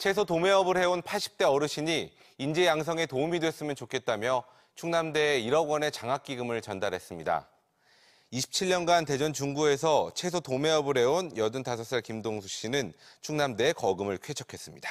채소 도매업을 해온 80대 어르신이 인재 양성에 도움이 됐으면 좋겠다며 충남대에 1억 원의 장학기금을 전달했습니다. 27년간 대전 중구에서 채소 도매업을 해온 85살 김동수 씨는 충남대 거금을 쾌척했습니다.